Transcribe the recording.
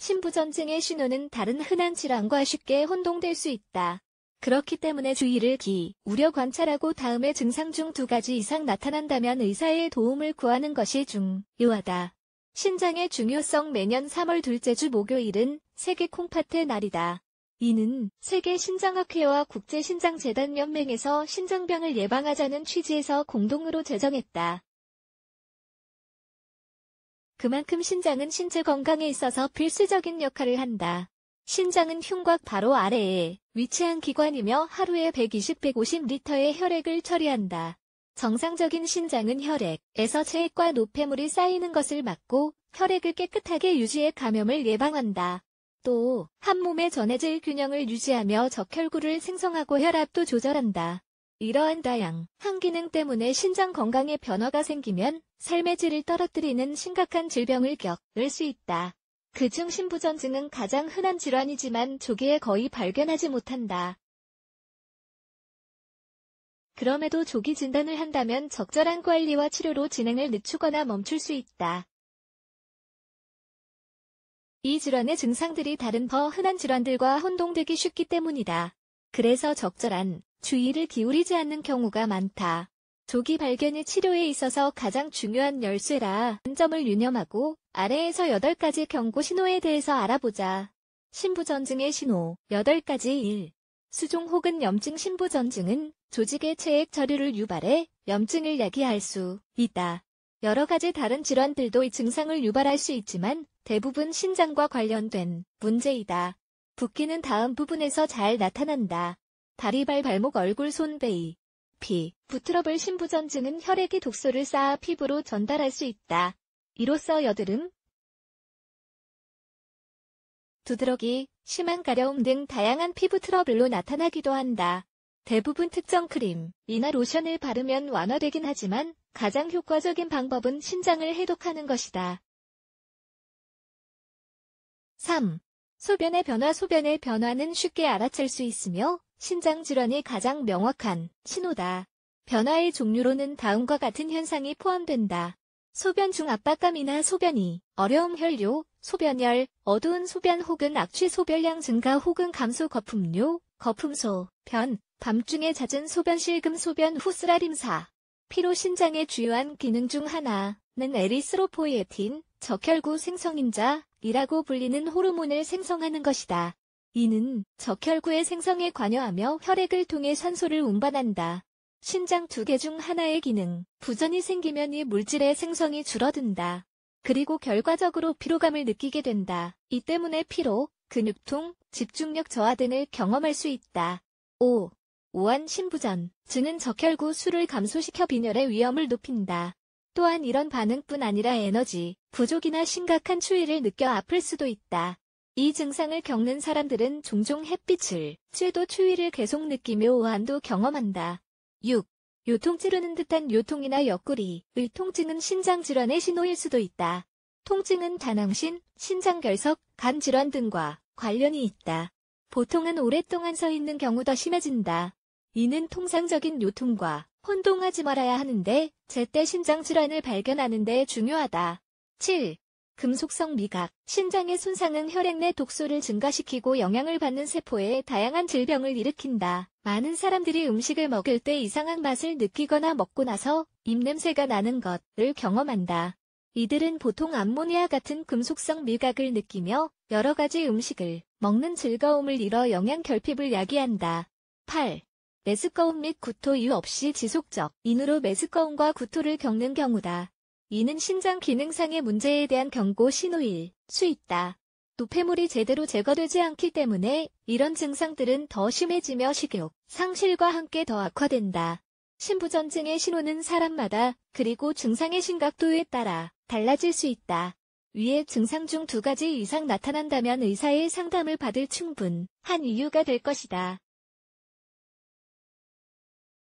신부전증의 신호는 다른 흔한 질환과 쉽게 혼동될 수 있다. 그렇기 때문에 주의를 기, 우려 관찰하고 다음에 증상 중 두 가지 이상 나타난다면 의사의 도움을 구하는 것이 중요하다. 신장의 중요성 매년 3월 둘째 주 목요일은 세계 콩팥의 날이다. 이는 세계 신장학회와 국제신장재단연맹에서 신장병을 예방하자는 취지에서 공동으로 제정했다. 그만큼 신장은 신체 건강에 있어서 필수적인 역할을 한다. 신장은 흉곽 바로 아래에 위치한 기관이며 하루에 120-150리터의 혈액을 처리한다. 정상적인 신장은 혈액에서 체액과 노폐물이 쌓이는 것을 막고 혈액을 깨끗하게 유지해 감염을 예방한다. 또, 한 몸의 전해질 균형을 유지하며 적혈구를 생성하고 혈압도 조절한다. 이러한 다양, 항기능 때문에 신장 건강에 변화가 생기면 삶의 질을 떨어뜨리는 심각한 질병을 겪을 수 있다. 그중 신부전증은 가장 흔한 질환이지만 조기에 거의 발견하지 못한다. 그럼에도 조기 진단을 한다면 적절한 관리와 치료로 진행을 늦추거나 멈출 수 있다. 이 질환의 증상들이 다른 더 흔한 질환들과 혼동되기 쉽기 때문이다. 그래서 적절한 주의를 기울이지 않는 경우가 많다. 조기 발견이 치료에 있어서 가장 중요한 열쇠라 한 점을 유념하고 아래에서 8가지 경고 신호에 대해서 알아보자. 신부전증의 신호 8가지 1. 수종 혹은 염증 신부전증은 조직의 체액 저류를 유발해 염증을 야기할 수 있다. 여러 가지 다른 질환들도 이 증상을 유발할 수 있지만 대부분 신장과 관련된 문제이다. 붓기는 다음 부분에서 잘 나타난다. 다리발 발목 얼굴 손베이 피, 부트러블 신부전증은 혈액이 독소를 쌓아 피부로 전달할 수 있다. 이로써 여드름, 두드러기, 심한 가려움 등 다양한 피부 트러블로 나타나기도 한다. 대부분 특정 크림, 이나 로션을 바르면 완화되긴 하지만 가장 효과적인 방법은 신장을 해독하는 것이다. 3. 소변의 변화 소변의 변화는 쉽게 알아챌 수 있으며 신장 질환이 가장 명확한 신호다. 변화의 종류로는 다음과 같은 현상이 포함된다. 소변 중 압박감이나 소변이, 어려움 혈뇨, 소변열, 어두운 소변 혹은 악취 소변량 증가 혹은 감소 거품뇨, 거품소, 변, 밤중에 잦은 소변 실금 소변 후 쓰라림사. 피로 신장의 주요한 기능 중 하나는 에리스로포이에틴, 적혈구 생성인자이라고 불리는 호르몬을 생성하는 것이다. 이는 적혈구의 생성에 관여하며 혈액을 통해 산소를 운반한다. 신장 두 개 중 하나의 기능, 부전이 생기면 이 물질의 생성이 줄어든다. 그리고 결과적으로 피로감을 느끼게 된다. 이 때문에 피로, 근육통, 집중력 저하 등을 경험할 수 있다. 5. 오한 신부전. 증은 적혈구 수를 감소시켜 빈혈의 위험을 높인다. 또한 이런 반응뿐 아니라 에너지, 부족이나 심각한 추위를 느껴 아플 수도 있다. 이 증상을 겪는 사람들은 종종 햇빛을, 쬐도 추위를 계속 느끼며 우한도 경험한다. 6. 요통 찌르는 듯한 요통이나 옆구리, 의 통증은 신장질환의 신호일 수도 있다. 통증은 다낭신, 신장결석, 간질환 등과 관련이 있다. 보통은 오랫동안 서 있는 경우 더 심해진다. 이는 통상적인 요통과 혼동하지 말아야 하는데 제때 신장질환을 발견하는 데 중요하다. 7. 금속성 미각, 신장의 손상은 혈액 내 독소를 증가시키고 영향을 받는 세포에 다양한 질병을 일으킨다. 많은 사람들이 음식을 먹을 때 이상한 맛을 느끼거나 먹고 나서 입냄새가 나는 것을 경험한다. 이들은 보통 암모니아 같은 금속성 미각을 느끼며 여러 가지 음식을 먹는 즐거움을 잃어 영양 결핍을 야기한다. 8. 메스꺼움 및 구토 이유 없이 지속적 인후로 메스꺼움과 구토를 겪는 경우다. 이는 신장 기능상의 문제에 대한 경고 신호일 수 있다. 노폐물이 제대로 제거되지 않기 때문에 이런 증상들은 더 심해지며 식욕, 상실과 함께 더 악화된다. 신부전증의 신호는 사람마다 그리고 증상의 심각도에 따라 달라질 수 있다. 위에 증상 중 두 가지 이상 나타난다면 의사의 상담을 받을 충분한 이유가 될 것이다.